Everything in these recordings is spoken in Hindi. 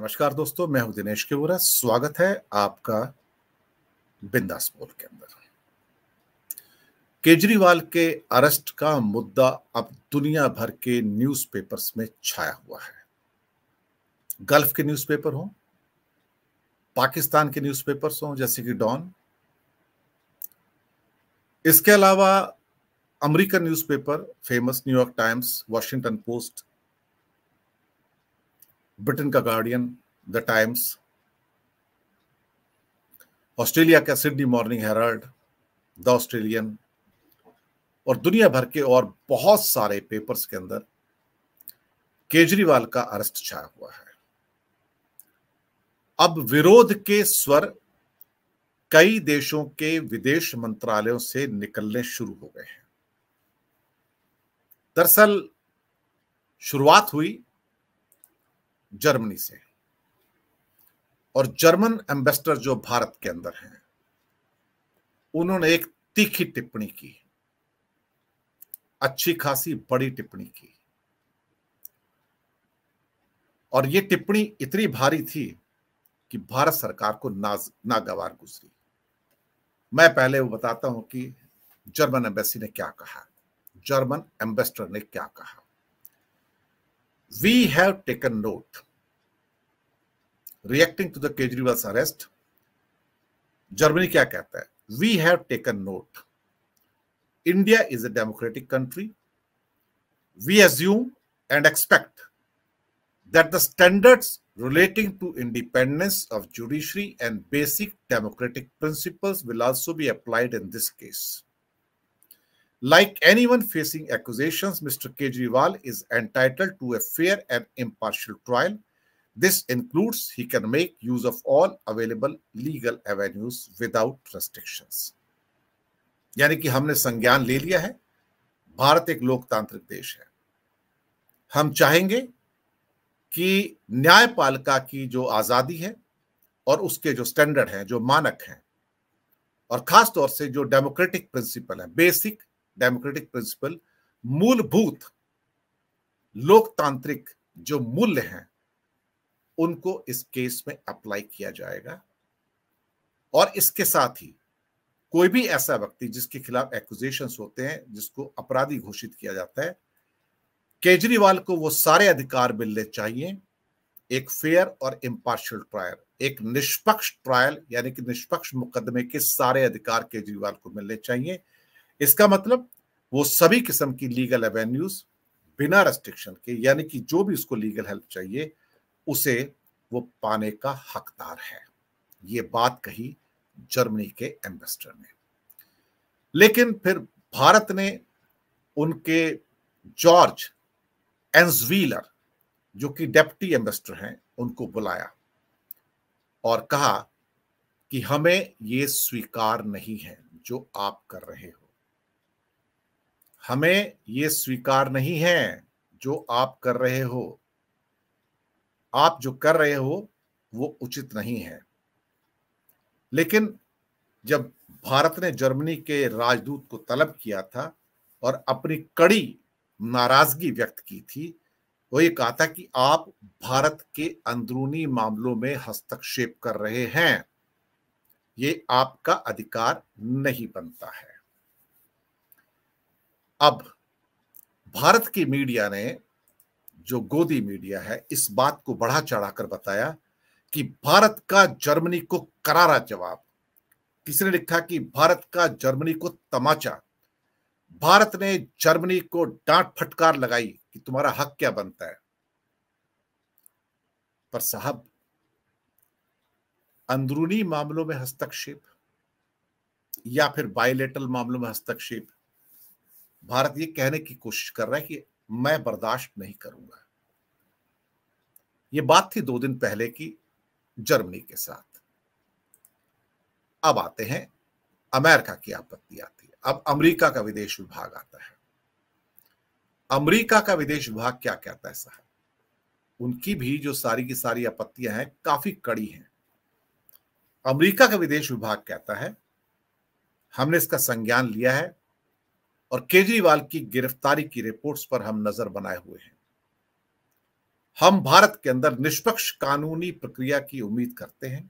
नमस्कार दोस्तों मैं हूं दिनेश केवरा स्वागत है आपका बिंदास बोल के अंदर केजरीवाल के अरेस्ट का मुद्दा अब दुनिया भर के न्यूज़पेपर्स में छाया हुआ है गल्फ के न्यूज़पेपर हो पाकिस्तान के न्यूज़पेपर्स हो जैसे कि डॉन इसके अलावा American newspaper famous New York times Washington post Britain का गार्डियन द टाइम्स ऑस्ट्रेलिया का Sydney morning Herald the Australian और दुनिया भर के और बहुत सारे पेपर्स के अंदर केजरीवाल का अरेस्ट छाया हुआ है अब विरोध के स्वर कई देशों के विदेश मंत्रालयों से निकलने शुरू हो गए हैं दरअसल शुरुआत हुई जर्मनी से और जर्मन एम्बेसडर जो भारत के अंदर हैं उन्होंने एक तीखी टिप्पणी की अच्छी खासी बड़ी टिप्पणी की और यह टिप्पणी इतनी भारी थी कि भारत सरकार को नाज नागवार गुजरी मैं पहले वो बताता हूं कि जर्मन एम्बेसी ने क्या कहा जर्मन एम्बेसडर ने क्या कहा we have taken note. Reacting to the Kejriwal's arrest, Germany क्या कहता है? We have taken note. India is a democratic country. We assume and expect that the standards relating to independence of judiciary and basic democratic principles will also be applied in this case. Like anyone facing accusations, Mr. Kejriwal is entitled to a fair and impartial trial. This includes he can make use of all available legal avenues without restrictions. यानी कि हमने संज्ञान ले लिया है भारत एक लोकतांत्रिक देश है हम चाहेंगे कि न्यायपालिका की जो आजादी है और उसके जो स्टैंडर्ड हैं जो मानक हैं और खास तौर से जो डेमोक्रेटिक प्रिंसिपल है बेसिक डेमोक्रेटिक प्रिंसिपल मूलभूत लोकतांत्रिक जो मूल्य हैं उनको इस केस में अप्लाई किया जाएगा और इसके साथ ही कोई भी ऐसा व्यक्ति जिसके खिलाफ एक्विजेशन होते हैं जिसको अपराधी घोषित किया जाता है केजरीवाल को वो सारे अधिकार मिलने चाहिए एक फेयर और इम्पार्शियल ट्रायल एक निष्पक्ष ट्रायल यानी कि निष्पक्ष मुकदमे के सारे अधिकार केजरीवाल को मिलने चाहिए इसका मतलब वो सभी किस्म की लीगल एवेन्यूज बिना रेस्ट्रिक्शन के यानी कि जो भी उसको लीगल हेल्प चाहिए उसे वो पाने का हकदार है ये बात कही जर्मनी के एम्बेसडर ने लेकिन फिर भारत ने उनके जॉर्ज एंजवीलर जो कि डेप्टी एम्बेसडर हैं उनको बुलाया और कहा कि हमें ये स्वीकार नहीं है जो आप कर रहे हो हमें ये स्वीकार नहीं है जो आप कर रहे हो आप जो कर रहे हो वो उचित नहीं है लेकिन जब भारत ने जर्मनी के राजदूत को तलब किया था और अपनी कड़ी नाराजगी व्यक्त की थी वो ये कहा था कि आप भारत के अंदरूनी मामलों में हस्तक्षेप कर रहे हैं ये आपका अधिकार नहीं बनता है अब भारत की मीडिया ने जो गोदी मीडिया है इस बात को बढ़ा चढ़ाकर बताया कि भारत का जर्मनी को करारा जवाब किसी ने लिखा कि भारत का जर्मनी को तमाचा भारत ने जर्मनी को डांट फटकार लगाई कि तुम्हारा हक क्या बनता है पर साहब अंदरूनी मामलों में हस्तक्षेप या फिर बायोलेटल मामलों में हस्तक्षेप भारत ये कहने की कोशिश कर रहा है कि मैं बर्दाश्त नहीं करूंगा ये बात थी दो दिन पहले की जर्मनी के साथ अब आते हैं अमेरिका की आपत्ति आती है अब अमेरिका का विदेश विभाग आता है अमेरिका का विदेश विभाग क्या कहता है साहब उनकी भी जो सारी की सारी आपत्तियां हैं काफी कड़ी हैं अमेरिका का विदेश विभाग कहता है हमने इसका संज्ञान लिया है और केजरीवाल की गिरफ्तारी की रिपोर्ट्स पर हम नजर बनाए हुए हैं हम भारत के अंदर निष्पक्ष कानूनी प्रक्रिया की उम्मीद करते हैं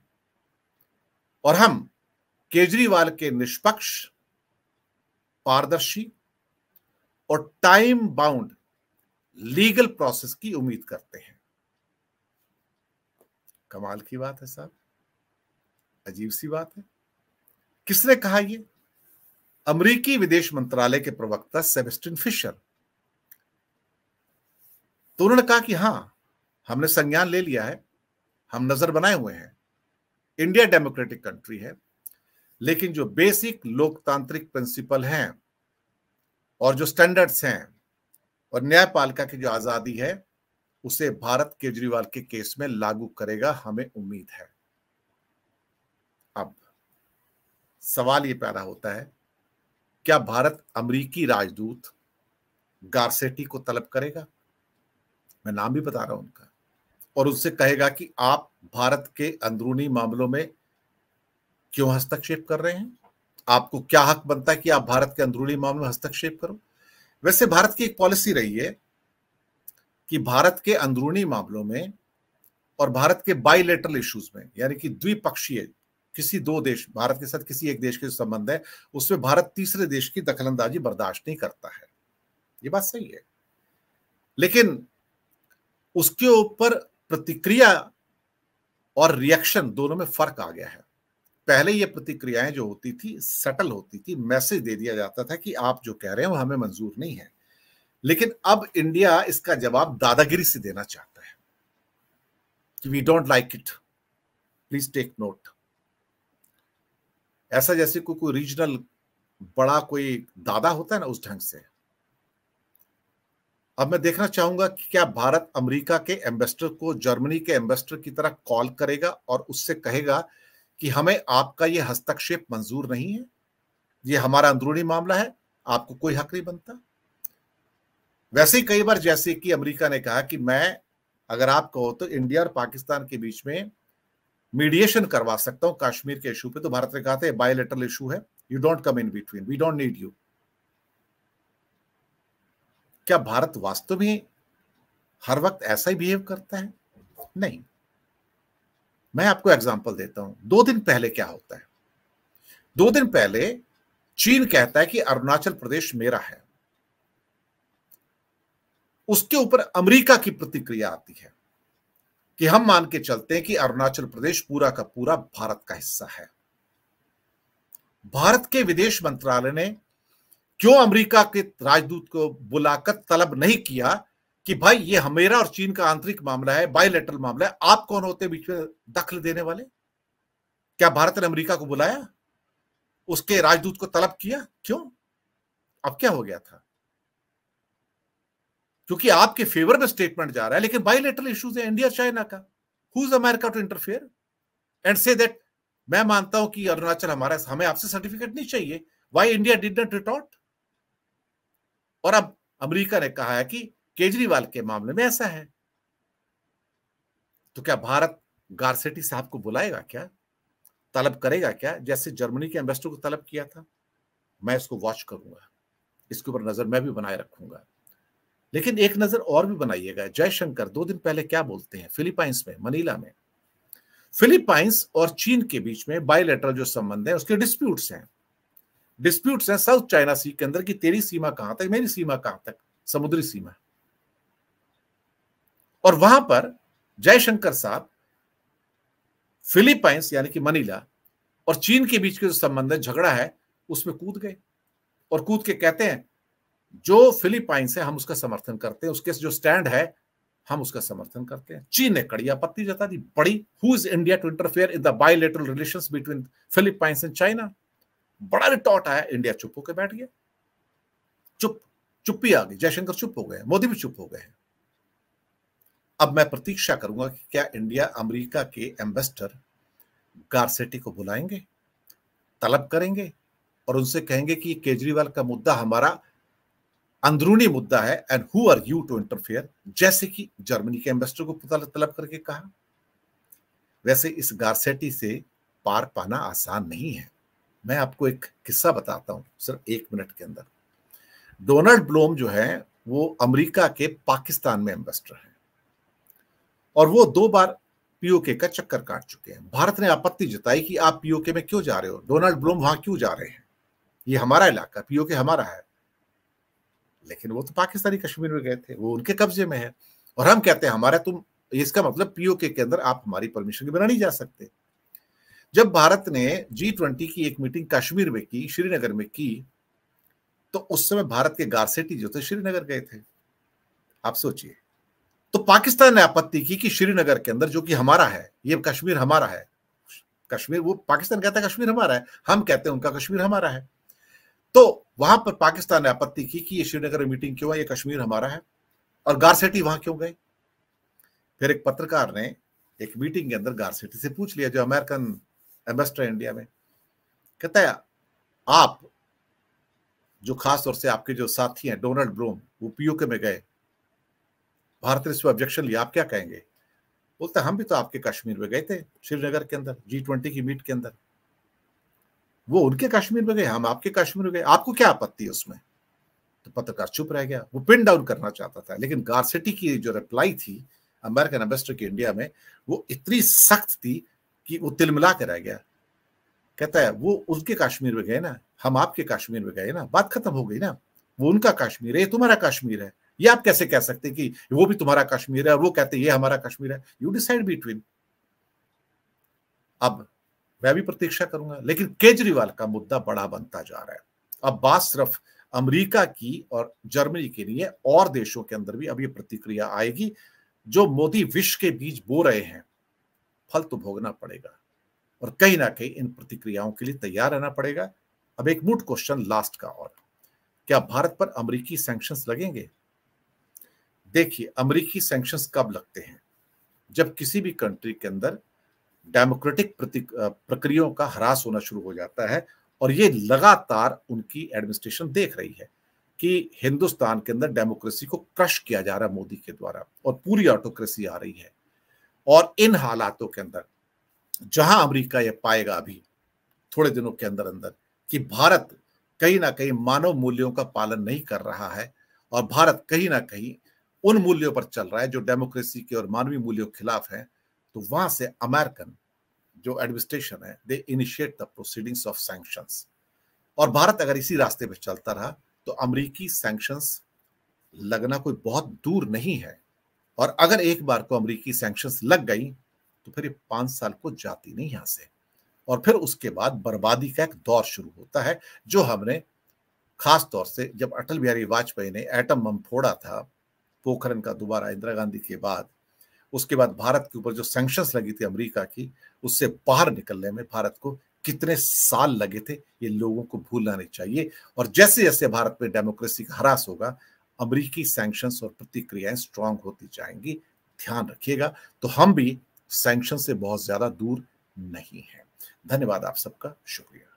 और हम केजरीवाल के निष्पक्ष पारदर्शी और टाइम बाउंड लीगल प्रोसेस की उम्मीद करते हैं कमाल की बात है साहब अजीब सी बात है किसने कहा ये अमरीकी विदेश मंत्रालय के प्रवक्ता सेबेस्टिन फिशर तो उन्होंने कहा कि हां हमने संज्ञान ले लिया है हम नजर बनाए हुए हैं इंडिया डेमोक्रेटिक कंट्री है लेकिन जो बेसिक लोकतांत्रिक प्रिंसिपल हैं और जो स्टैंडर्ड्स हैं और न्यायपालिका की जो आजादी है उसे भारत केजरीवाल के केस में लागू करेगा हमें उम्मीद है अब सवाल ये पैदा होता है क्या भारत अमरीकी राजदूत गारसेटी को तलब करेगा मैं नाम भी बता रहा हूं उनका और उससे कहेगा कि आप भारत के अंदरूनी मामलों में क्यों हस्तक्षेप कर रहे हैं आपको क्या हक बनता है कि आप भारत के अंदरूनी मामलों में हस्तक्षेप करो वैसे भारत की एक पॉलिसी रही है कि भारत के अंदरूनी मामलों में और भारत के बाइलेटरल इश्यूज में यानी कि द्विपक्षीय किसी दो देश भारत के साथ किसी एक देश के संबंध है उसमें भारत तीसरे देश की दखलंदाजी बर्दाश्त नहीं करता है ये बात सही है लेकिन उसके ऊपर प्रतिक्रिया और रिएक्शन दोनों में फर्क आ गया है पहले ये प्रतिक्रियाएं जो होती थी सटल होती थी मैसेज दे दिया जाता था कि आप जो कह रहे हैं वो हमें मंजूर नहीं है लेकिन अब इंडिया इसका जवाब दादागिरी से देना चाहता है कि we don't like it please take note ऐसा जैसे कोई कोई रीजनल बड़ा कोई दादा होता है ना उस ढंग से अब मैं देखना चाहूंगा कि क्या भारत अमेरिका के एम्बेसडर को जर्मनी के एम्बेसडर की तरह कॉल करेगा और उससे कहेगा कि हमें आपका यह हस्तक्षेप मंजूर नहीं है ये हमारा अंदरूनी मामला है आपको कोई हक नहीं बनता वैसे ही कई बार जैसे कि अमेरिका ने कहा कि मैं अगर आप कहो तो इंडिया और पाकिस्तान के बीच में मीडिएशन करवा सकता हूं कश्मीर के इशू पे तो भारत ने कहा था बायोलेटरल इशू है you don't come in between we don't need you क्या भारत वास्तव में हर वक्त ऐसा ही बिहेव करता है नहीं मैं आपको एग्जाम्पल देता हूं दो दिन पहले क्या होता है दो दिन पहले चीन कहता है कि अरुणाचल प्रदेश मेरा है उसके ऊपर अमेरिका की प्रतिक्रिया आती है कि हम मान के चलते हैं कि अरुणाचल प्रदेश पूरा का पूरा भारत का हिस्सा है भारत के विदेश मंत्रालय ने क्यों अमेरिका के राजदूत को बुलाकर तलब नहीं किया कि भाई ये हमेरा और चीन का आंतरिक मामला है बायोलेटरल मामला है आप कौन होते बीच में दखल देने वाले क्या भारत ने अमरीका को बुलाया उसके राजदूत को तलब किया क्यों अब क्या हो गया था क्योंकि आपके फेवर में स्टेटमेंट जा रहा है लेकिन बायोलेटरल इश्यूज है इंडिया चाइना का who is America to interfere and से दैट मैं मानता हूं कि अरुणाचल हमारा हमें आपसे सर्टिफिकेट नहीं चाहिए why India did not retort और अब अमेरिका ने कहा है कि केजरीवाल के मामले में ऐसा है तो क्या भारत गारसेटी साहब को बुलाएगा क्या तलब करेगा क्या जैसे जर्मनी के एम्बेसडर को तलब किया था मैं इसको वॉच करूंगा इसके ऊपर नजर मैं भी बनाए रखूंगा लेकिन एक नजर और भी बनाइएगा जयशंकर दो दिन पहले क्या बोलते हैं फिलीपाइंस में मनीला में फिलीपाइंस और चीन के बीच में बायोलेटरल जो संबंध है उसके डिस्प्यूट्स हैं डिस्प्यूट्स हैं साउथ चाइना सी के अंदर की तेरी सीमा कहां तक मेरी सीमा कहां तक समुद्री सीमा और वहां पर जयशंकर साहब फिलीपाइंस यानी कि मनीला और चीन के बीच के जो संबंध है झगड़ा है उसमें कूद गए और कूद के कहते हैं जो फिलीपाइंस है हम उसका समर्थन करते हैं उसके जो स्टैंड है हम उसका समर्थन करते हैं चीन ने कड़ी आपत्ति जता दी बड़ी who is India to interfere in the bilateral relation between Philippines and China बड़ा रिटॉट आया इंडिया चुप होकर बैठ गया चुप चुप्पी आ गई जयशंकर चुप हो गए मोदी भी चुप हो गए अब मैं प्रतीक्षा करूंगा कि क्या इंडिया अमेरिका के एम्बेसडर गारसेटी को बुलाएंगे तलब करेंगे और उनसे कहेंगे कि केजरीवाल का मुद्दा हमारा अंदरूनी मुद्दा है and who are you to interfere जैसे कि जर्मनी के एम्बेसडर को पता तलब करके कहा वैसे इस गारसेटी से पार पाना आसान नहीं है मैं आपको एक किस्सा बताता हूं सिर्फ एक मिनट के अंदर डोनाल्ड ब्लोम जो है वो अमेरिका के पाकिस्तान में एम्बेसडर हैं और वो दो बार पीओके का चक्कर काट चुके हैं भारत ने आपत्ति जताई कि आप पीओके में क्यों जा रहे हो डोनाल्ड ब्लोम वहां क्यों जा रहे हैं ये हमारा इलाका पीओके हमारा है लेकिन वो तो पाकिस्तानी कश्मीर में गए थे वो उनके कब्जे में है और हम कहते हैं हमारा तुम इसका मतलब पीओके के अंदर आप हमारी परमिशन के बिना नहीं जा सकते जब भारत ने जी ट्वेंटी की एक मीटिंग कश्मीर में की श्रीनगर में की तो उस समय भारत के गारसेटी जो थे श्रीनगर गए थे आप सोचिए तो पाकिस्तान ने आपत्ति की कि श्रीनगर के अंदर जो कि हमारा है ये कश्मीर हमारा है कश्मीर वो पाकिस्तान कहता है कश्मीर हमारा है हम कहते हैं उनका कश्मीर हमारा है तो वहां पर पाकिस्तान ने आपत्ति की कि ये श्रीनगर मीटिंग क्यों है ये कश्मीर हमारा है और गारसेटी वहां क्यों गए फिर एक पत्रकार ने एक मीटिंग के अंदर गारसेटी से पूछ लिया जो अमेरिकन एम्बेसडर इंडिया में कहता है आप जो खास तौर से आपके जो साथी हैं डोनाल्ड ब्रोम वो पीओके में गए भारत ने इस पर ऑब्जेक्शन लिया आप क्या कहेंगे बोलते हम भी तो आपके कश्मीर में गए थे श्रीनगर के अंदर जी ट्वेंटी की मीट के अंदर वो उनके कश्मीर में गए हम आपके कश्मीर में गए आपको क्या आपत्ति है उसमें तो पत्रकार चुप रह गया वो पिन डाउन करना चाहता था लेकिन गारसिटी की जो रिप्लाई थी अमेरिकन एम्बेसडर की इंडिया में वो इतनी सख्त थी कि वो तिलमिला के रह गया कहता है वो उसके कश्मीर में गए ना हम आपके कश्मीर में गए ना बात खत्म हो गई ना वो उनका कश्मीर है ये तुम्हारा कश्मीर है ये आप कैसे कह सकते कि वो भी तुम्हारा कश्मीर है और वो कहते ये हमारा कश्मीर है यू डिसाइड बिटवीन अब मैं भी प्रतीक्षा करूंगा लेकिन केजरीवाल का मुद्दा बड़ा बनता जा रहा है अब बात सिर्फ अमेरिका की और जर्मनी के लिए और देशों के अंदर भी अब ये प्रतिक्रिया आएगी जो मोदी विश्व के बीच बो रहे हैं फल तो भोगना पड़ेगा और कहीं ना कहीं इन प्रतिक्रियाओं के लिए तैयार रहना पड़ेगा अब एक मूड क्वेश्चन लास्ट का और क्या भारत पर अमरीकी सेंक्शन लगेंगे देखिए अमरीकी सेंक्शन कब लगते हैं जब किसी भी कंट्री के अंदर डेमोक्रेटिक प्रक्रियाओं का ह्रास होना शुरू हो जाता है और ये लगातार उनकी एडमिनिस्ट्रेशन देख रही है कि हिंदुस्तान के अंदर डेमोक्रेसी को क्रश किया जा रहा है मोदी के द्वारा और पूरी ऑटोक्रेसी आ रही है और इन हालातों के अंदर जहां अमेरिका ये पाएगा अभी थोड़े दिनों के अंदर अंदर कि भारत कहीं ना कहीं मानव मूल्यों का पालन नहीं कर रहा है और भारत कहीं ना कहीं उन मूल्यों पर चल रहा है जो डेमोक्रेसी के और मानवीय मूल्यों के खिलाफ है तो वहां से अमेरिकन जो एडमिनिस्ट्रेशन है they initiate the proceedings of sanctions और भारत अगर इसी रास्ते पर चलता रहा तो अमरीकी सेंक्शन लगना कोई बहुत दूर नहीं है और अगर एक बार को अमरीकी सैंक्शंस लग गई तो फिर ये पांच साल को जाती नहीं यहां से और फिर उसके बाद बर्बादी का एक दौर शुरू होता है जो हमने खास तौर से जब अटल बिहारी वाजपेयी ने एटम बम फोड़ा था पोखरण का दोबारा इंदिरा गांधी के बाद उसके बाद भारत के ऊपर जो सेंक्शन लगी थी अमरीका की उससे बाहर निकलने में भारत को कितने साल लगे थे ये लोगों को भूलना नहीं चाहिए और जैसे जैसे भारत में डेमोक्रेसी का हरास होगा अमरीकी सैंक्शंस और प्रतिक्रियाएं स्ट्रांग होती जाएंगी ध्यान रखिएगा तो हम भी सैंक्शन से बहुत ज्यादा दूर नहीं है धन्यवाद आप सबका शुक्रिया